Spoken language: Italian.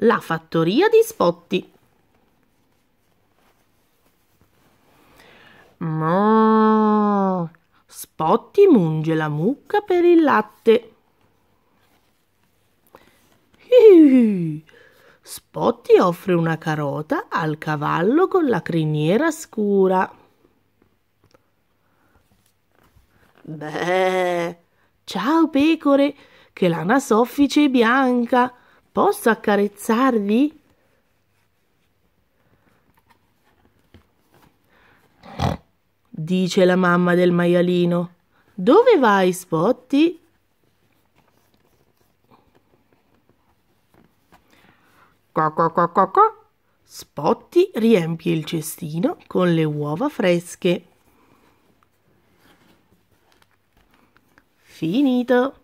La fattoria di Spotti. Ma Spotti munge la mucca per il latte. Hihihi. Spotti offre una carota al cavallo con la criniera scura. Beh, ciao pecore, che lana soffice e bianca Posso accarezzarvi? dice la mamma del maialino. Dove vai, Spotti? Co, co, co, co, co. Spotti riempie il cestino con le uova fresche. Finito.